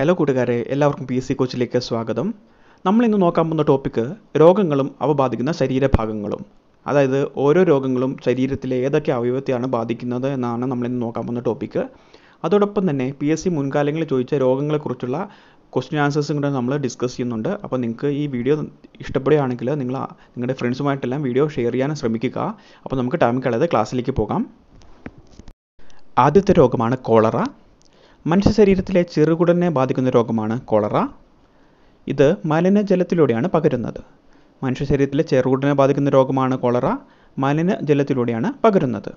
hello കൂട്ടുകാരെ എല്ലാവർക്കും P S C കോച്ചിലേക്ക് സ്വാഗതം നമ്മൾ ഇന്ന് നോക്കാൻ പോകുന്ന ടോപ്പിക്ക് രോഗങ്ങളും അവ ബാധിക്കുന്ന ശരീരഭാഗങ്ങളും അതായത് ഓരോ രോഗങ്ങളും ശരീരത്തിലെ ഏതൊക്കെ അവയവത്തെയാണ് ബാധിക്കുന്നത് എന്നാണ് നമ്മൾ ഇന്ന് നോക്കാൻ പോകുന്ന ടോപ്പിക്ക് അതോടൊപ്പം തന്നെ പി എസ് സി മുൻകാലങ്ങളിൽ ചോദിച്ച രോഗങ്ങളെക്കുറിച്ചുള്ള ക്വസ്റ്റ്യൻ ആൻസേഴ്സും കൂടെ നമ്മൾ ഡിസ്കസ് ചെയ്യുന്നുണ്ട് അപ്പോൾ നിങ്ങൾക്ക് ഈ വീഡിയോ ഇഷ്ടപ്പെടുകയാണെങ്കിൽ നിങ്ങൾ നിങ്ങളുടെ ഫ്രണ്ട്സുമായിട്ടെല്ലാം വീഡിയോ ഷെയർ ചെയ്യാൻ ശ്രമിക്കുക അപ്പോൾ നമുക്ക് ടൈം കളയാതെ ക്ലാസ്സിലേക്ക് പോകാം ആദ്യത്തെ രോഗമാണ് കോളറ മനുഷ്യ ശരീരത്തിലെ ചെറുകുടലിനെ ബാധിക്കുന്ന രോഗമാണ് കോളറ ഇത് മലിനജലത്തിലൂടെയാണ് പകരുന്നത് മനുഷ്യ ശരീരത്തിലെ ചെറുകുടലിനെ ബാധിക്കുന്ന രോഗമാണ് കോളറ മലിനജലത്തിലൂടെയാണ് പകരുന്നത്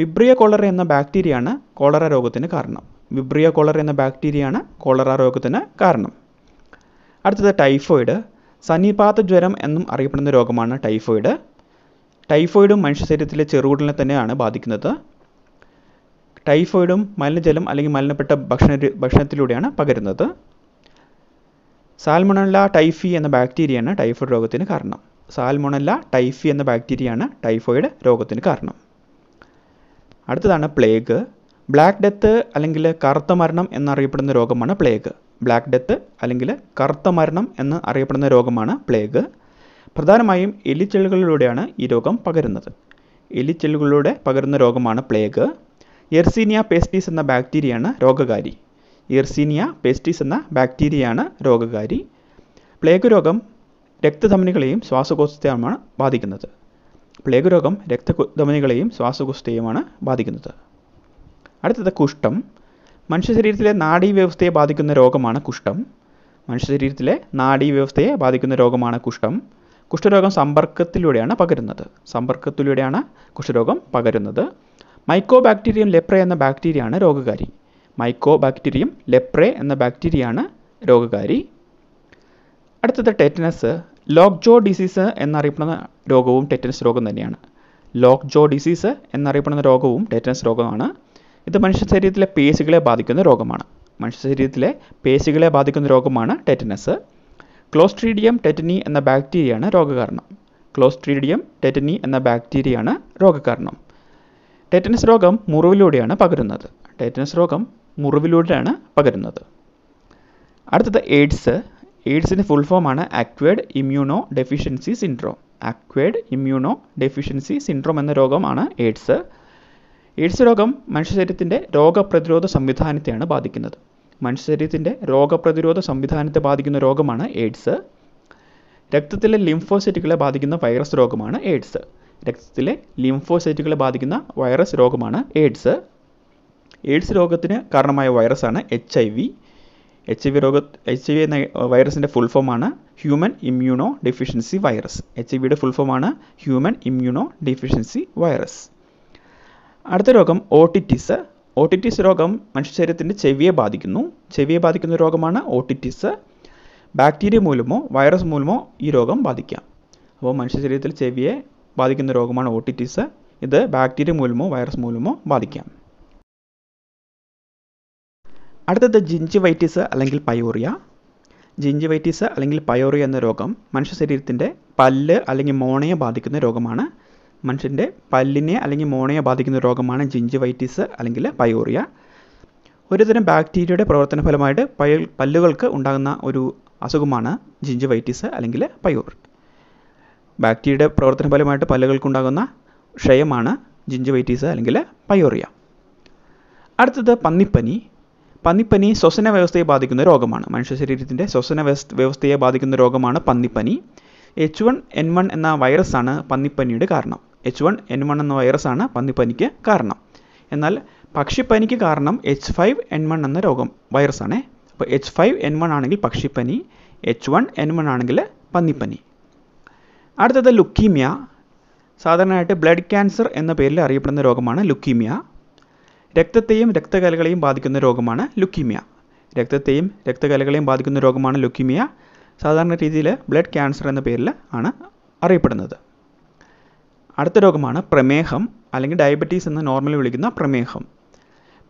വിബ്രിയ കോളറ എന്ന ബാക്ടീരിയയാണ് കോളറ രോഗത്തിന് കാരണം വിബ്രിയ കോളറ എന്ന ബാക്ടീരിയയാണ് കോളറ രോഗത്തിന് കാരണം അടുത്തത് ടൈഫോയിഡ് സന്നിപാത ജ്വരം എന്നും അറിയപ്പെടുന്ന രോഗമാണ് ടൈഫോയിഡ് ടൈഫോയിഡും മനുഷ്യ ശരീരത്തിലെ ചെറുകുടലിനെ തന്നെയാണ് ബാധിക്കുന്നത് ടൈഫോയിഡും മലിനജലം അല്ലെങ്കിൽ മലിനപ്പെട്ട ഭക്ഷണ ഭക്ഷണത്തിലൂടെയാണ് പകരുന്നത് സാൽമൊണല്ല ടൈഫി എന്ന ബാക്ടീരിയയാണ് ടൈഫോയിഡ് രോഗത്തിന് കാരണം സാൽമൊണല്ല ടൈഫി എന്ന ബാക്ടീരിയയാണ് ടൈഫോയിഡ് രോഗത്തിന് കാരണം അടുത്തതാണ് പ്ലേഗ് ബ്ലാക്ക് ഡെത്ത് അല്ലെങ്കിൽ കറുത്ത മരണം എന്നറിയപ്പെടുന്ന രോഗമാണ് പ്ലേഗ് ബ്ലാക്ക് ഡെത്ത് അല്ലെങ്കിൽ കറുത്ത മരണം എന്ന് അറിയപ്പെടുന്ന രോഗമാണ് പ്ലേഗ് പ്രധാനമായും എലിച്ചെള്ളുകളിലൂടെയാണ് ഈ രോഗം പകരുന്നത് എലിച്ചെള്ളുകളിലൂടെ പകരുന്ന രോഗമാണ് പ്ലേഗ് എർസീനിയ പേസ്റ്റിസ് എന്ന ബാക്ടീരിയയാണ് രോഗകാരി എർസീനിയ പേസ്റ്റിസ് എന്ന ബാക്ടീരിയയാണ് രോഗകാരി പ്ലേഗ് രോഗം രക്തധമനികളെയും ശ്വാസകോശത്തെയുമാണ് ബാധിക്കുന്നത് പ്ലേഗ് രോഗം രക്തധമനികളെയും ശ്വാസകോശത്തെയുമാണ് ബാധിക്കുന്നത് അടുത്തത് കുഷ്ഠം മനുഷ്യ ശരീരത്തിലെ നാഡീവ്യവസ്ഥയെ ബാധിക്കുന്ന രോഗമാണ് കുഷ്ഠം മനുഷ്യ ശരീരത്തിലെ നാഡീവ്യവസ്ഥയെ ബാധിക്കുന്ന രോഗമാണ് കുഷ്ഠം കുഷ്ഠരോഗം സമ്പർക്കത്തിലൂടെയാണ് പകരുന്നത് സമ്പർക്കത്തിലൂടെയാണ് കുഷ്ഠരോഗം പകരുന്നത് മൈക്കോ ബാക്ടീരിയം ലെപ്ര എന്ന ബാക്ടീരിയയാണ് രോഗകാരി മൈക്കോ ബാക്ടീരിയം ലെപ്ര എന്ന ബാക്ടീരിയയാണ് രോഗകാരി അടുത്തത് ടെറ്റനസ് ലോക്ക് ജോ ഡിസീസ് എന്നറിയപ്പെടുന്ന രോഗവും ടെറ്റനസ് രോഗം തന്നെയാണ് ലോക്ക് ജോ ഡിസീസ് എന്നറിയപ്പെടുന്ന രോഗവും ടെറ്റനസ് രോഗമാണ് ഇത് മനുഷ്യ ശരീരത്തിലെ പേശികളെ ബാധിക്കുന്ന രോഗമാണ് മനുഷ്യ ശരീരത്തിലെ പേശികളെ ബാധിക്കുന്ന രോഗമാണ് ടെറ്റനസ് ക്ലോസ്ട്രീഡിയം ടെറ്റനി എന്ന ബാക്ടീരിയയാണ് രോഗകാരണം ക്ലോസ്ട്രീഡിയം ടെറ്റനി എന്ന ബാക്ടീരിയയാണ് രോഗകാരണം ടെറ്റനസ് രോഗം മുറിവിലൂടെയാണ് പകരുന്നത് ടെറ്റനസ് രോഗം മുറിവിലൂടെയാണ് പകരുന്നത് അടുത്തത് എയ്ഡ്സ് എയ്ഡ്സിൻ്റെ ഫുൾ ഫോമാണ് acquired immunodeficiency syndrome acquired immunodeficiency syndrome എന്ന രോഗമാണ് എയ്ഡ്സ് എയ്ഡ്സ് രോഗം മനുഷ്യ ശരീരത്തിൻ്റെ രോഗപ്രതിരോധ സംവിധാനത്തെയാണ് ബാധിക്കുന്നത് മനുഷ്യ ശരീരത്തിൻ്റെ രോഗപ്രതിരോധ സംവിധാനത്തെ ബാധിക്കുന്ന രോഗമാണ് എയ്ഡ്സ് രക്തത്തിലെ ലിംഫോസൈറ്റുകളെ ബാധിക്കുന്ന വൈറസ് രോഗമാണ് എയ്ഡ്സ് രക്തത്തിലെ ലിംഫോസൈറ്റുകളെ ബാധിക്കുന്ന വൈറസ് രോഗമാണ് എയ്ഡ്സ് എയ്ഡ്സ് രോഗത്തിന് കാരണമായ വൈറസാണ് H I V H I V രോഗ എച്ച് ഐ വി എന്ന വൈറസിൻ്റെ ഫുൾ ഫോമാണ് human immunodeficiency virus H I വിയുടെ ഫുൾ ഫോമാണ് ഹ്യൂമൻ ഇമ്മ്യൂണോ ഡെഫിഷ്യൻസി വൈറസ് അടുത്ത രോഗം ഓട്ടിറ്റിസ് ഓട്ടിറ്റിസ് രോഗം മനുഷ്യ ശരീരത്തിൻ്റെ ചെവിയെ ബാധിക്കുന്നു ചെവിയെ ബാധിക്കുന്ന രോഗമാണ് ഓട്ടിറ്റിസ് ബാക്ടീരിയ മൂലമോ വൈറസ് മൂലമോ ഈ രോഗം ബാധിക്കാം അപ്പോൾ മനുഷ്യ ശരീരത്തിൽ ചെവിയെ ബാധിക്കുന്ന രോഗമാണ് ഓട്ടിറ്റിസ് ഇത് ബാക്ടീരിയ മൂലമോ വൈറസ് മൂലമോ ബാധിക്കാം അടുത്തത് ജിഞ്ചിവൈറ്റിസ് അല്ലെങ്കിൽ പയോറിയ ജിഞ്ചിവൈറ്റിസ് അല്ലെങ്കിൽ പയോറിയ എന്ന രോഗം മനുഷ്യ ശരീരത്തിൻ്റെ പല്ല് അല്ലെങ്കിൽ മോണയെ ബാധിക്കുന്ന രോഗമാണ് മനുഷ്യൻ്റെ പല്ലിനെ അല്ലെങ്കിൽ മോണയെ ബാധിക്കുന്ന രോഗമാണ് ജിഞ്ചിവൈറ്റിസ് അല്ലെങ്കിൽ പയോറിയ ഒരുതരം ബാക്ടീരിയയുടെ പ്രവർത്തന ഫലമായിട്ട് പയൽ പല്ലുകൾക്ക് ഉണ്ടാകുന്ന ഒരു അസുഖമാണ് ജിഞ്ചിവൈറ്റിസ് അല്ലെങ്കിൽ പയോറിയ ബാക്ടീരിയയുടെ പ്രവർത്തന ഫലമായിട്ട് പല്ലുകൾക്കുണ്ടാകുന്ന ക്ഷയമാണ് ജിഞ്ചുവൈറ്റീസ് അല്ലെങ്കിൽ പയോറിയ അടുത്തത് പന്നിപ്പനി പന്നിപ്പനി ശ്വസന വ്യവസ്ഥയെ ബാധിക്കുന്ന രോഗമാണ് മനുഷ്യ ശരീരത്തിൻ്റെ ശ്വസന വ്യവസ്ഥയെ ബാധിക്കുന്ന രോഗമാണ് പന്നിപ്പനി എച്ച് വൺ എൻ വൺ എന്ന വൈറസാണ് പന്നിപ്പനിയുടെ കാരണം എച്ച് വൺ എൻ വൺ എന്ന വൈറസാണ് പന്നിപ്പനിക്ക് കാരണം എന്നാൽ പക്ഷിപ്പനിക്ക് കാരണം എച്ച് ഫൈവ് എൻ വൺ എന്ന രോഗം വൈറസാണേ അപ്പോൾ എച്ച് ഫൈവ് എൻ വൺ ആണെങ്കിൽ പക്ഷിപ്പനി എച്ച് വൺ എൻ വൺ ആണെങ്കിൽ പന്നിപ്പനി അടുത്തത് ലുക്കീമിയ സാധാരണയായിട്ട് ബ്ലഡ് ക്യാൻസർ എന്ന പേരിൽ അറിയപ്പെടുന്ന രോഗമാണ് ലുക്കീമിയ രക്തത്തെയും രക്തകലകളെയും ബാധിക്കുന്ന രോഗമാണ് ലുക്കീമിയ രക്തത്തെയും രക്തകലകളെയും ബാധിക്കുന്ന രോഗമാണ് ലുക്കീമിയ സാധാരണ രീതിയിൽ ബ്ലഡ് ക്യാൻസർ എന്ന പേരിൽ ആണ് അറിയപ്പെടുന്നത് അടുത്ത രോഗമാണ് പ്രമേഹം അല്ലെങ്കിൽ ഡയബറ്റീസ് എന്ന് നോർമലി വിളിക്കുന്ന പ്രമേഹം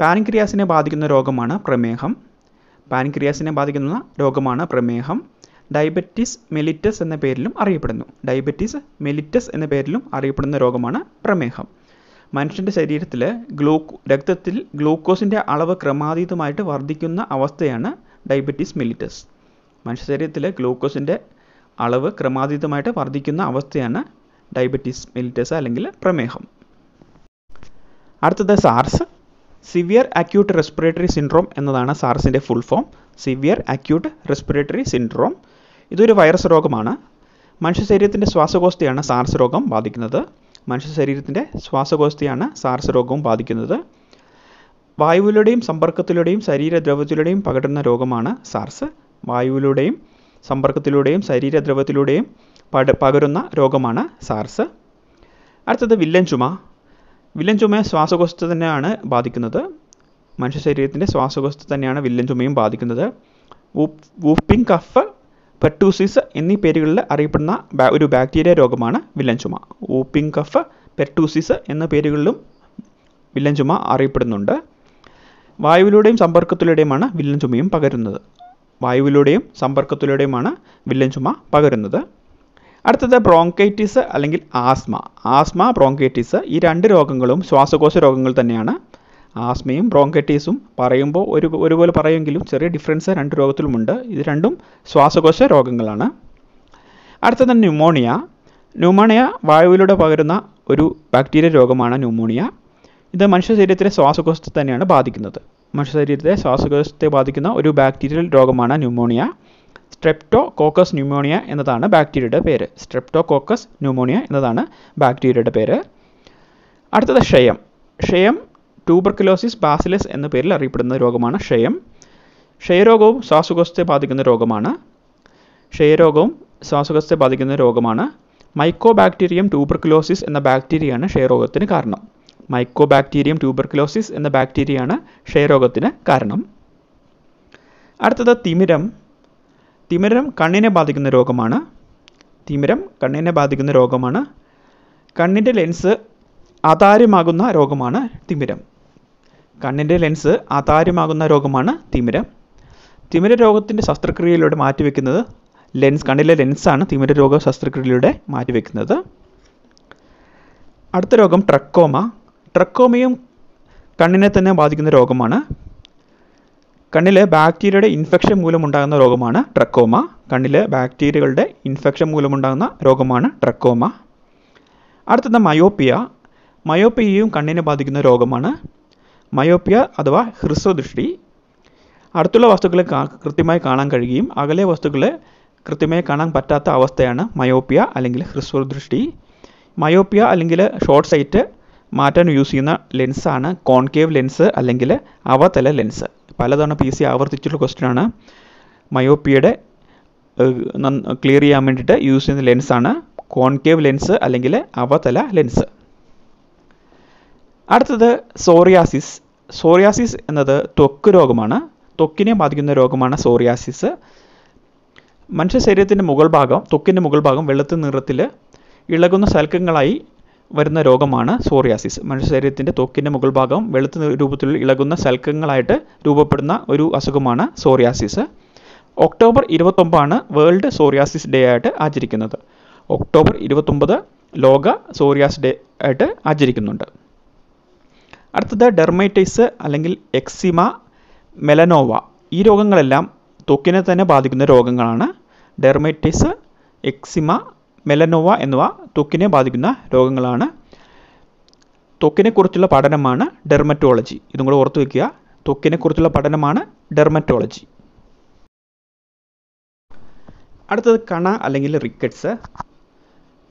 പാൻക്രിയാസിനെ ബാധിക്കുന്ന രോഗമാണ് പ്രമേഹം പാൻക്രിയാസിനെ ബാധിക്കുന്ന രോഗമാണ് പ്രമേഹം ഡയബറ്റിസ് മെലിറ്റസ് എന്ന പേരിലും അറിയപ്പെടുന്നു ഡയബറ്റിസ് മെലിറ്റസ് എന്ന പേരിലും അറിയപ്പെടുന്ന രോഗമാണ് പ്രമേഹം മനുഷ്യൻ്റെ ശരീരത്തിൽ ഗ്ലൂക്കോ രക്തത്തിൽ ഗ്ലൂക്കോസിൻ്റെ അളവ് ക്രമാതീതമായിട്ട് വർദ്ധിക്കുന്ന അവസ്ഥയാണ് ഡയബറ്റീസ് മെലിറ്റസ് മനുഷ്യ ശരീരത്തിൽ ഗ്ലൂക്കോസിൻ്റെ അളവ് ക്രമാതീതമായിട്ട് വർദ്ധിക്കുന്ന അവസ്ഥയാണ് ഡയബറ്റീസ് മെലിറ്റസ് അല്ലെങ്കിൽ പ്രമേഹം അടുത്തത് SARS severe acute respiratory syndrome എന്നതാണ് സാർസിൻ്റെ full form severe acute respiratory syndrome ഇതൊരു വൈറസ് രോഗമാണ് മനുഷ്യ ശരീരത്തിൻ്റെ ശ്വാസകോശത്തെയാണ് സാർസ് രോഗം ബാധിക്കുന്നത് മനുഷ്യ ശരീരത്തിൻ്റെ ശ്വാസകോശത്തെയാണ് സാർസ് രോഗവും ബാധിക്കുന്നത് വായുവിലൂടെയും സമ്പർക്കത്തിലൂടെയും ശരീരദ്രവത്തിലൂടെയും പകരുന്ന രോഗമാണ് സാർസ് വായുവിലൂടെയും സമ്പർക്കത്തിലൂടെയും ശരീരദ്രവത്തിലൂടെയും പട പകരുന്ന രോഗമാണ് സാർസ് അടുത്തത് വില്ലൻ ചുമ വില്ലൻ ചുമയെ ശ്വാസകോശത്തെ തന്നെയാണ് ബാധിക്കുന്നത് മനുഷ്യ ശരീരത്തിൻ്റെ ശ്വാസകോശത്തെ തന്നെയാണ് വില്ലൻ ചുമയും ബാധിക്കുന്നത് വൂപ്പിംഗ് കഫ് പെർട്ടൂസിസ് എന്നീ പേരുകളിൽ അറിയപ്പെടുന്ന ഒരു ബാക്ടീരിയ രോഗമാണ് വില്ലൻ ചുമ ഊപ്പിംഗ് കഫ് പെർട്ടൂസിസ് എന്ന പേരുകളിലും വില്ലൻ ചുമ അറിയപ്പെടുന്നുണ്ട് വായുവിലൂടെയും സമ്പർക്കത്തിലൂടെയുമാണ് വില്ലൻ ചുമയും പകരുന്നത് വായുവിലൂടെയും സമ്പർക്കത്തിലൂടെയുമാണ് വില്ലൻ ചുമ പകരുന്നത് അടുത്തത് ബ്രോങ്കൈറ്റിസ് അല്ലെങ്കിൽ ആസ്മ ആസ്മ ബ്രോങ്കൈറ്റിസ് ഈ രണ്ട് രോഗങ്ങളും ശ്വാസകോശ രോഗങ്ങൾ തന്നെയാണ് ആസ്മയും ബ്രോങ്കറ്റീസും പറയുമ്പോൾ ഒരു ഒരുപോലെ പറയുമെങ്കിലും ചെറിയ ഡിഫറൻസ് രണ്ട് രോഗത്തിലുമുണ്ട് ഇത് രണ്ടും ശ്വാസകോശ രോഗങ്ങളാണ് അടുത്തത് ന്യൂമോണിയ ന്യൂമോണിയ വായുവിലൂടെ പകരുന്ന ഒരു ബാക്ടീരിയ രോഗമാണ് ന്യൂമോണിയ ഇത് മനുഷ്യ ശരീരത്തിലെ ശ്വാസകോശത്തെ തന്നെയാണ് ബാധിക്കുന്നത് മനുഷ്യ ശരീരത്തെ ശ്വാസകോശത്തെ ബാധിക്കുന്ന ഒരു ബാക്ടീരിയൽ രോഗമാണ് ന്യൂമോണിയ സ്ട്രെപ്റ്റോ കോക്കസ് ന്യൂമോണിയ എന്നതാണ് ബാക്ടീരിയയുടെ പേര് സ്ട്രെപ്റ്റോ കോക്കസ് ന്യൂമോണിയ എന്നതാണ് ബാക്ടീരിയയുടെ പേര് അടുത്തത് ക്ഷയം ക്ഷയം ട്യൂബർക്കുലോസിസ് ബാസിലസ് എന്ന പേരിൽ അറിയപ്പെടുന്ന രോഗമാണ് ക്ഷയം ക്ഷയരോഗവും ശ്വാസകോശത്തെ ബാധിക്കുന്ന രോഗമാണ് ക്ഷയരോഗവും ശ്വാസകോശത്തെ ബാധിക്കുന്ന രോഗമാണ് മൈക്കോബാക്ടീരിയം ട്യൂബർക്കുലോസിസ് എന്ന ബാക്ടീരിയയാണ് ക്ഷയരോഗത്തിന് കാരണം മൈക്കോബാക്ടീരിയം ട്യൂബർക്കുലോസിസ് എന്ന ബാക്ടീരിയയാണ് ക്ഷയരോഗത്തിന് കാരണം അടുത്തത് തിമിരം തിമിരം കണ്ണിനെ ബാധിക്കുന്ന രോഗമാണ് തിമിരം കണ്ണിനെ ബാധിക്കുന്ന രോഗമാണ് കണ്ണിൻ്റെ ലെൻസ് അതാര്യമാകുന്ന രോഗമാണ് തിമിരം കണ്ണിൻ്റെ ലെൻസ് അതാര്യമാകുന്ന രോഗമാണ് തിമിര തിമിര രോഗത്തിൻ്റെ ശസ്ത്രക്രിയയിലൂടെ മാറ്റിവെക്കുന്നത് ലെൻസ് കണ്ണിലെ ലെൻസാണ് തിമിര രോഗ ശസ്ത്രക്രിയയിലൂടെ മാറ്റിവെക്കുന്നത് അടുത്ത രോഗം ട്രക്കോമ ട്രക്കോമയും കണ്ണിനെ തന്നെ ബാധിക്കുന്ന രോഗമാണ് കണ്ണിലെ ബാക്ടീരിയയുടെ ഇൻഫെക്ഷൻ മൂലമുണ്ടാകുന്ന രോഗമാണ് ട്രക്കോമ കണ്ണിലെ ബാക്ടീരിയകളുടെ ഇൻഫെക്ഷൻ മൂലമുണ്ടാകുന്ന രോഗമാണ് ട്രക്കോമ അടുത്തത് മയോപ്പിയ മയോപ്പിയയും കണ്ണിനെ ബാധിക്കുന്ന രോഗമാണ് മയോപ്പിയ അഥവാ ഹ്രസ്വദൃഷ്ടി അടുത്തുള്ള വസ്തുക്കളെ കൃത്യമായി കാണാൻ കഴിയുകയും അകലെ വസ്തുക്കളെ കൃത്യമായി കാണാൻ പറ്റാത്ത അവസ്ഥയാണ് മയോപ്പിയ അല്ലെങ്കിൽ ഹ്രസ്വദൃഷ്ടി മയോപ്പിയ അല്ലെങ്കിൽ ഷോർട്ട് സൈറ്റ് മാറ്റാൻ യൂസ് ചെയ്യുന്ന ലെൻസാണ് കോൺകേവ് ലെൻസ് അല്ലെങ്കിൽ അവതല ലെൻസ് പലതവണ പി സി ആവർത്തിച്ചുള്ള ക്വസ്റ്റ്യനാണ് മയോപ്പിയുടെ ക്ലിയർ ചെയ്യാൻ വേണ്ടിയിട്ട് യൂസ് ചെയ്യുന്ന ലെൻസാണ് കോൺകേവ് ലെൻസ് അല്ലെങ്കിൽ അവതല ലെൻസ് അടുത്തത് സോറിയാസിസ് സോറിയാസിസ് എന്നത് ത്വക്ക് രോഗമാണ് ത്വക്കിനെ ബാധിക്കുന്ന രോഗമാണ് സോറിയാസിസ് മനുഷ്യ ശരീരത്തിൻ്റെ മുകൾ ഭാഗം ത്വക്കിൻ്റെ മുകൾ ഭാഗം വെളുത്ത നിറത്തിൽ ഇളകുന്ന സൽക്കങ്ങളായി വരുന്ന രോഗമാണ് സോറിയാസിസ് മനുഷ്യ ശരീരത്തിൻ്റെ ത്വക്കിൻ്റെ മുകൾ ഭാഗം വെളുത്ത രൂപത്തിൽ ഇളകുന്ന സൽക്കങ്ങളായിട്ട് രൂപപ്പെടുന്ന ഒരു അസുഖമാണ് സോറിയാസിസ് ഒക്ടോബർ ഇരുപത്തൊമ്പതാണ് വേൾഡ് സോറിയാസിസ് ഡേ ആയിട്ട് ആചരിക്കുന്നത് ഒക്ടോബർ ഇരുപത്തൊമ്പത് ലോക സോറിയാസ് ഡേ ആയിട്ട് ആചരിക്കുന്നുണ്ട് അടുത്തത് ഡെർമൈറ്റൈസ് അല്ലെങ്കിൽ എക്സിമ മെലനോവ ഈ രോഗങ്ങളെല്ലാം ത്വക്കിനെ തന്നെ ബാധിക്കുന്ന രോഗങ്ങളാണ് ഡെർമൈറ്റൈസ് എക്സിമ മെലനോവ എന്നിവ ത്വക്കിനെ ബാധിക്കുന്ന രോഗങ്ങളാണ് ത്വക്കിനെക്കുറിച്ചുള്ള പഠനമാണ് ഡെർമറ്റോളജി ഇതും കൂടെ ഓർത്ത് വയ്ക്കുക ത്വക്കിനെക്കുറിച്ചുള്ള പഠനമാണ് ഡെർമറ്റോളജി അടുത്തത് കണ അല്ലെങ്കിൽ റിക്കറ്റ്സ്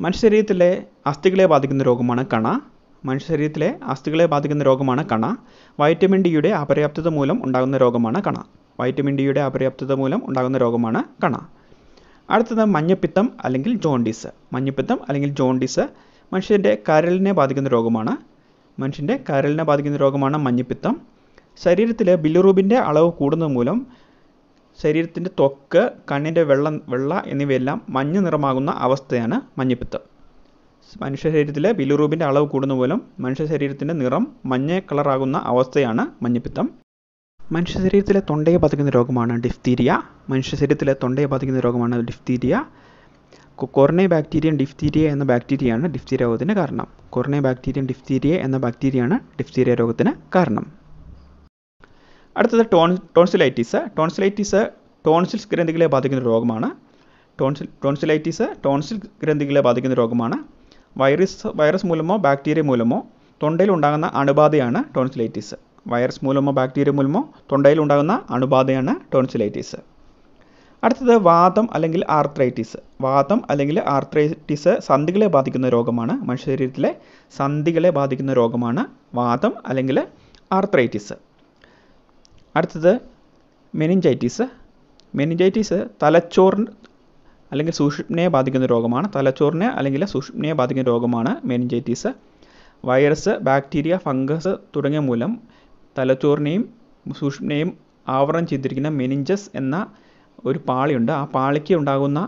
മനുഷ്യ ശരീരത്തിലെ അസ്ഥികളെ ബാധിക്കുന്ന രോഗമാണ് കണ മനുഷ്യ ശരീരത്തിലെ അസ്ഥികളെ ബാധിക്കുന്ന രോഗമാണ് കണ വൈറ്റമിൻ ഡിയുടെ അപര്യാപ്തത മൂലം ഉണ്ടാകുന്ന രോഗമാണ് കണ വൈറ്റമിൻ ഡിയുടെ അപര്യാപ്തത മൂലം ഉണ്ടാകുന്ന രോഗമാണ് കണ അടുത്തത് മഞ്ഞപ്പിത്തം അല്ലെങ്കിൽ ജോണ്ടീസ് മഞ്ഞപ്പിത്തം അല്ലെങ്കിൽ ജോണ്ടീസ് മനുഷ്യൻ്റെ കരളിനെ ബാധിക്കുന്ന രോഗമാണ് മനുഷ്യൻ്റെ കരളിനെ ബാധിക്കുന്ന രോഗമാണ് മഞ്ഞപ്പിത്തം ശരീരത്തിലെ ബിലിറൂബിൻ്റെ അളവ് കൂടുന്നത് മൂലം ശരീരത്തിൻ്റെ ത്വക്ക് കണ്ണിൻ്റെ വെള്ളം വെള്ള എന്നിവയെല്ലാം മഞ്ഞ നിറമാകുന്ന അവസ്ഥയാണ് മഞ്ഞപ്പിത്തം മനുഷ്യ ശരീരത്തിലെ ബിലുറൂബിൻ്റെ അളവ് കൂടുന്ന പോലും മനുഷ്യ ശരീരത്തിൻ്റെ നിറം മഞ്ഞ കളറാകുന്ന അവസ്ഥയാണ് മഞ്ഞപ്പിത്തം മനുഷ്യ ശരീരത്തിലെ തൊണ്ടയെ ബാധിക്കുന്ന രോഗമാണ് ഡിഫ്തീരിയ മനുഷ്യ ശരീരത്തിലെ തൊണ്ടയെ ബാധിക്കുന്ന രോഗമാണ് ഡിഫ്തീരിയ കൊറോണ ബാക്ടീരിയ ഡിഫ്തീരിയ എന്ന ബാക്ടീരിയയാണ് ഡിഫ്തീരിയ രോഗത്തിന് കാരണം കൊറോണ ബാക്ടീരിയ ഡിഫ്തീരിയ എന്ന ബാക്ടീരിയയാണ് ഡിഫ്തീരിയ രോഗത്തിന് കാരണം അടുത്തത് ടോൺ ടോൺസിലൈറ്റീസ് ടോൺസിലൈറ്റീസ് ടോൺസിൽസ് ഗ്രന്ഥികളെ ബാധിക്കുന്ന രോഗമാണ് ടോൺസിൽ ടോൺസിലൈറ്റീസ് ടോൺസിൽ ഗ്രന്ഥികളെ ബാധിക്കുന്ന രോഗമാണ് വൈറസ് വൈറസ് മൂലമോ ബാക്ടീരിയ മൂലമോ തൊണ്ടയിൽ ഉണ്ടാകുന്ന അണുബാധയാണ് ടോൺസിലൈറ്റിസ് വൈറസ് മൂലമോ ബാക്ടീരിയ മൂലമോ തൊണ്ടയിൽ ഉണ്ടാകുന്ന അണുബാധയാണ് ടോൺസിലൈറ്റിസ് അടുത്തത് വാദം അല്ലെങ്കിൽ ആർത്രൈറ്റിസ് വാദം അല്ലെങ്കിൽ ആർത്രൈറ്റിസ് സന്ധികളെ ബാധിക്കുന്ന രോഗമാണ് മനുഷ്യ ശരീരത്തിലെ സന്ധികളെ ബാധിക്കുന്ന രോഗമാണ് വാദം അല്ലെങ്കിൽ ആർത്രൈറ്റിസ് അടുത്തത് മെനിഞ്ചൈറ്റിസ് മെനിഞ്ചൈറ്റിസ് തലച്ചോറിന് അല്ലെങ്കിൽ സൂക്ഷ്മയെ ബാധിക്കുന്ന രോഗമാണ് തലച്ചോറിനെ അല്ലെങ്കിൽ സൂക്ഷ്മയെ ബാധിക്കുന്ന രോഗമാണ് മെനിഞ്ചൈറ്റീസ് വൈറസ് ബാക്ടീരിയ ഫംഗസ് തുടങ്ങിയ മൂലം തലച്ചോറിനെയും സൂക്ഷ്മനെയും ആവരണം ചെയ്തിരിക്കുന്ന മെനിഞ്ചസ് എന്ന ഒരു പാളിയുണ്ട് ആ പാളിക്ക് ഉണ്ടാകുന്ന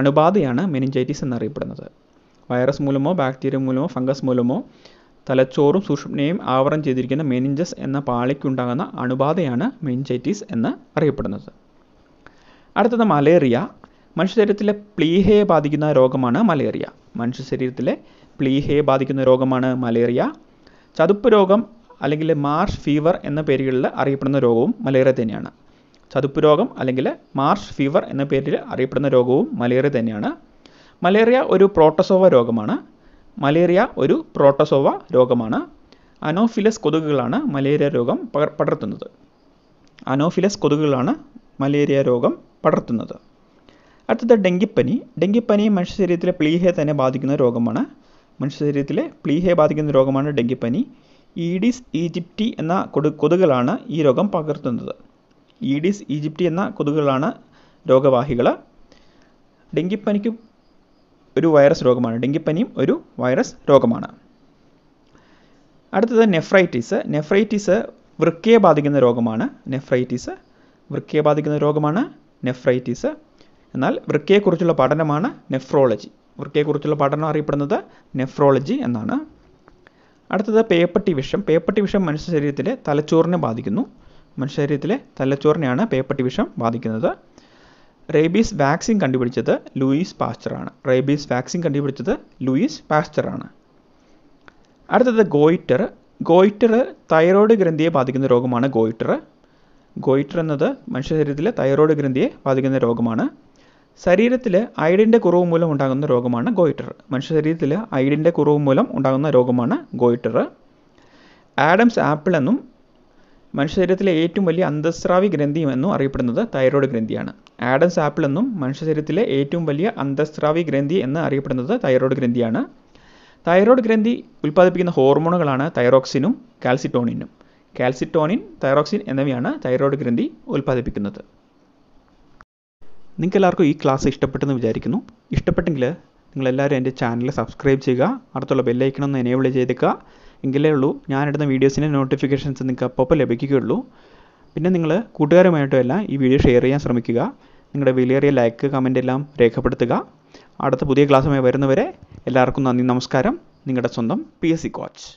അണുബാധയാണ് മെനിഞ്ചൈറ്റീസ് എന്നറിയപ്പെടുന്നത് വൈറസ് മൂലമോ ബാക്ടീരിയ മൂലമോ ഫംഗസ് മൂലമോ തലച്ചോറും സൂക്ഷ്മയും ആവരണം ചെയ്തിരിക്കുന്ന മെനിഞ്ചസ് എന്ന പാളിക്കുണ്ടാകുന്ന അണുബാധയാണ് മെനിഞ്ചൈറ്റീസ് എന്ന് അറിയപ്പെടുന്നത് അടുത്തത് മലേറിയ മനുഷ്യശരീരത്തിലെ പ്ലീഹയെ ബാധിക്കുന്ന രോഗമാണ് മലേറിയ മനുഷ്യശരീരത്തിലെ പ്ലീഹയെ ബാധിക്കുന്ന രോഗമാണ് മലേറിയ ചതുപ്പ് രോഗം അല്ലെങ്കിൽ മാർഷ് ഫീവർ എന്ന പേരുകളിൽ അറിയപ്പെടുന്ന രോഗവും മലേറിയ തന്നെയാണ് ചതുപ്പ് രോഗം അല്ലെങ്കിൽ മാർഷ് ഫീവർ എന്ന പേരിൽ അറിയപ്പെടുന്ന രോഗവും മലേറിയ തന്നെയാണ് മലേറിയ ഒരു പ്രോട്ടസോവ രോഗമാണ് മലേറിയ ഒരു പ്രോട്ടസോവ രോഗമാണ് അനോഫിലസ് കൊതുകുകളാണ് മലേറിയ രോഗം പടർത്തുന്നത് അനോഫിലസ് കൊതുകുകളാണ് മലേറിയ രോഗം പടർത്തുന്നത് അടുത്തത് ഡെങ്കിപ്പനി ഡെങ്കിപ്പനി മനുഷ്യ ശരീരത്തിലെ പ്ലീഹയെ തന്നെ ബാധിക്കുന്ന രോഗമാണ് മനുഷ്യ ശരീരത്തിലെ പ്ലീഹയെ ബാധിക്കുന്ന രോഗമാണ് ഡെങ്കിപ്പനി ഈഡിസ് ഈജിപ്റ്റി എന്ന കൊടു കൊതുകുകളാണ് ഈ രോഗം പകർത്തുന്നത് ഈഡിസ് ഈജിപ്റ്റി എന്ന കൊതുകുകളാണ് രോഗവാഹികൾ ഡെങ്കിപ്പനിക്ക് ഒരു വൈറസ് രോഗമാണ് ഡെങ്കിപ്പനിയും ഒരു വൈറസ് രോഗമാണ് അടുത്തത് നെഫ്രൈറ്റിസ് നെഫ്രൈറ്റിസ് വൃക്കയെ ബാധിക്കുന്ന രോഗമാണ് നെഫ്രൈറ്റിസ് വൃക്കയെ ബാധിക്കുന്ന രോഗമാണ് നെഫ്രൈറ്റിസ് എന്നാൽ വൃക്കയെക്കുറിച്ചുള്ള പഠനമാണ് നെഫ്രോളജി വൃക്കയെക്കുറിച്ചുള്ള പഠനം അറിയപ്പെടുന്നത് നെഫ്രോളജി എന്നാണ് അടുത്തത് പേപ്പട്ടി വിഷം പേപ്പട്ടി വിഷം മനുഷ്യ ശരീരത്തിലെ തലച്ചോറിനെ ബാധിക്കുന്നു മനുഷ്യ ശരീരത്തിലെ തലച്ചോറിനെയാണ് പേപ്പട്ടി വിഷം ബാധിക്കുന്നത് റേബീസ് വാക്സിൻ കണ്ടുപിടിച്ചത് ലൂയിസ് പാസ്റ്ററാണ് റേബീസ് വാക്സിൻ കണ്ടുപിടിച്ചത് ലൂയിസ് പാസ്റ്ററാണ് അടുത്തത് ഗോയിറ്റർ ഗോയിറ്റർ തൈറോയ്ഡ് ഗ്രന്ഥിയെ ബാധിക്കുന്ന രോഗമാണ് ഗോയിറ്റർ ഗോയിറ്റർ എന്നത് മനുഷ്യ ശരീരത്തിലെ തൈറോയ്ഡ് ഗ്രന്ഥിയെ ബാധിക്കുന്ന രോഗമാണ് ശരീരത്തിൽ അയഡിൻ്റെ കുറവ് മൂലം ഉണ്ടാകുന്ന രോഗമാണ് ഗോയിറ്റർ മനുഷ്യ ശരീരത്തിൽ അയഡിൻ്റെ കുറവ് മൂലം ഉണ്ടാകുന്ന രോഗമാണ് ഗോയിറ്റർ ആഡംസ് ആപ്പിൾ എന്നും മനുഷ്യ ശരീരത്തിലെ ഏറ്റവും വലിയ അന്തസ്രാവി ഗ്രന്ഥിയും എന്നും അറിയപ്പെടുന്നത് തൈറോയ്ഡ് ഗ്രന്ഥിയാണ് ആഡംസ് ആപ്പിൾ എന്നും മനുഷ്യ ശരീരത്തിലെ ഏറ്റവും വലിയ അന്തസ്രാവി ഗ്രന്ഥി എന്ന് അറിയപ്പെടുന്നത് തൈറോയ്ഡ് ഗ്രന്ഥിയാണ് തൈറോയ്ഡ് ഗ്രന്ഥി ഉൽപ്പാദിപ്പിക്കുന്ന ഹോർമോണുകളാണ് തൈറോക്സിനും കാൽസിറ്റോണിനും കാൽസിറ്റോണിൻ തൈറോക്സിൻ എന്നിവയാണ് തൈറോയ്ഡ് ഗ്രന്ഥി ഉൽപ്പാദിപ്പിക്കുന്നത് നിങ്ങൾക്ക് എല്ലാവർക്കും ഈ ക്ലാസ് ഇഷ്ടപ്പെട്ടെന്ന് വിചാരിക്കുന്നു ഇഷ്ടപ്പെട്ടെങ്കിൽ നിങ്ങളെല്ലാവരും എൻ്റെ ചാനൽ സബ്സ്ക്രൈബ് ചെയ്യുക അടുത്തുള്ള ബെല്ലൈക്കണം ഒന്ന് എനേബിൾ ചെയ്തേക്കുക എങ്കിലേ ഉള്ളൂ ഞാനിടുന്ന വീഡിയോസിൻ്റെ നോട്ടിഫിക്കേഷൻസ് നിങ്ങൾക്ക് അപ്പോൾ ലഭിക്കുകയുള്ളൂ പിന്നെ നിങ്ങൾ കൂട്ടുകാരുമായിട്ടും എല്ലാം ഈ വീഡിയോ ഷെയർ ചെയ്യാൻ ശ്രമിക്കുക നിങ്ങളുടെ വിലയേറിയ ലൈക്ക് കമൻ്റ് എല്ലാം രേഖപ്പെടുത്തുക അടുത്ത പുതിയ ക്ലാസ്സുമായി വരുന്നവരെ എല്ലാവർക്കും നന്ദി നമസ്കാരം നിങ്ങളുടെ സ്വന്തം പി എസ് സി കോച്ച്